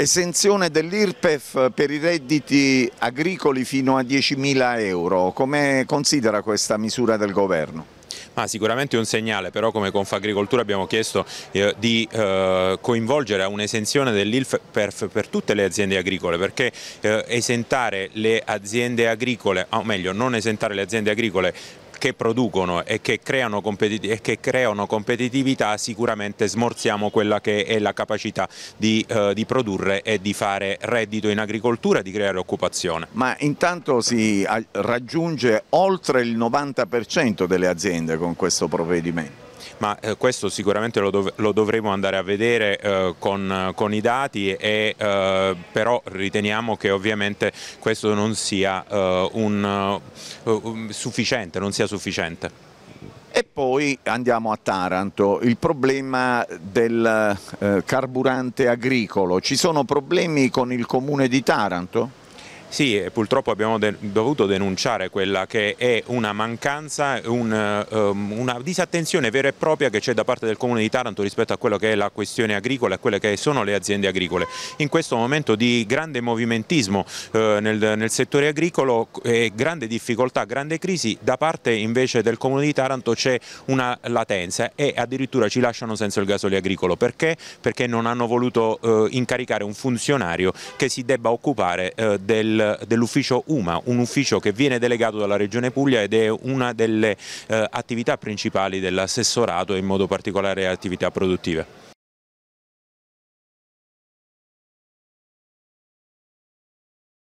Esenzione dell'IRPEF per i redditi agricoli fino a 10.000 euro, come considera questa misura del governo? Ah, sicuramente un segnale, però come Confagricoltura abbiamo chiesto eh, di eh, coinvolgere a un'esenzione dell'ILF per, per, tutte le aziende agricole, perché eh, esentare le aziende agricole, o meglio non esentare le aziende agricole che producono e che, e che creano, competitività sicuramente smorziamo quella che è la capacità di, eh, di, produrre e di fare reddito in agricoltura, e di creare occupazione. Ma intanto si raggiunge oltre il 90% delle aziende con questo provvedimento ma eh, questo sicuramente lo, dov lo, dovremo andare a vedere eh, con, con, i dati e, eh, però riteniamo che ovviamente questo non sia eh, un, eh, sufficiente, non sia sufficiente. E poi andiamo a Taranto, il problema del eh, carburante agricolo, ci sono problemi con il comune di Taranto? Sì, purtroppo abbiamo de dovuto denunciare quella che è una mancanza, un, um, una disattenzione vera e propria che c'è da parte del Comune di Taranto rispetto a quello che è la questione agricola e quelle che sono le aziende agricole. In questo momento di grande movimentismo eh, nel, nel, settore agricolo e eh, grande difficoltà, grande crisi, da parte invece del Comune di Taranto c'è una latenza e addirittura ci lasciano senza il gasolio agricolo. Perché? Perché non hanno voluto eh, incaricare un funzionario che si debba occupare eh, del dell'ufficio UMA, un ufficio che viene delegato dalla Regione Puglia ed è una delle eh, attività principali dell'assessorato e in modo particolare attività produttive.